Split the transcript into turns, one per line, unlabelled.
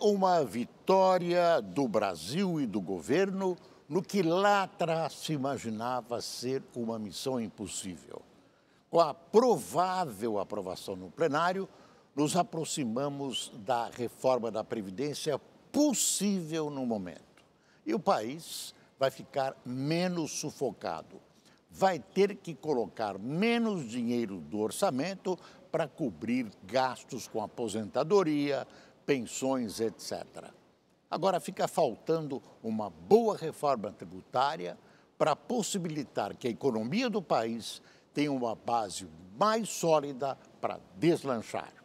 uma vitória do Brasil e do governo no que lá atrás se imaginava ser uma missão impossível. Com a provável aprovação no plenário, nos aproximamos da reforma da Previdência possível no momento. E o país vai ficar menos sufocado. Vai ter que colocar menos dinheiro do orçamento para cobrir gastos com aposentadoria, pensões, etc. Agora fica faltando uma boa reforma tributária para possibilitar que a economia do país tenha uma base mais sólida para deslanchar.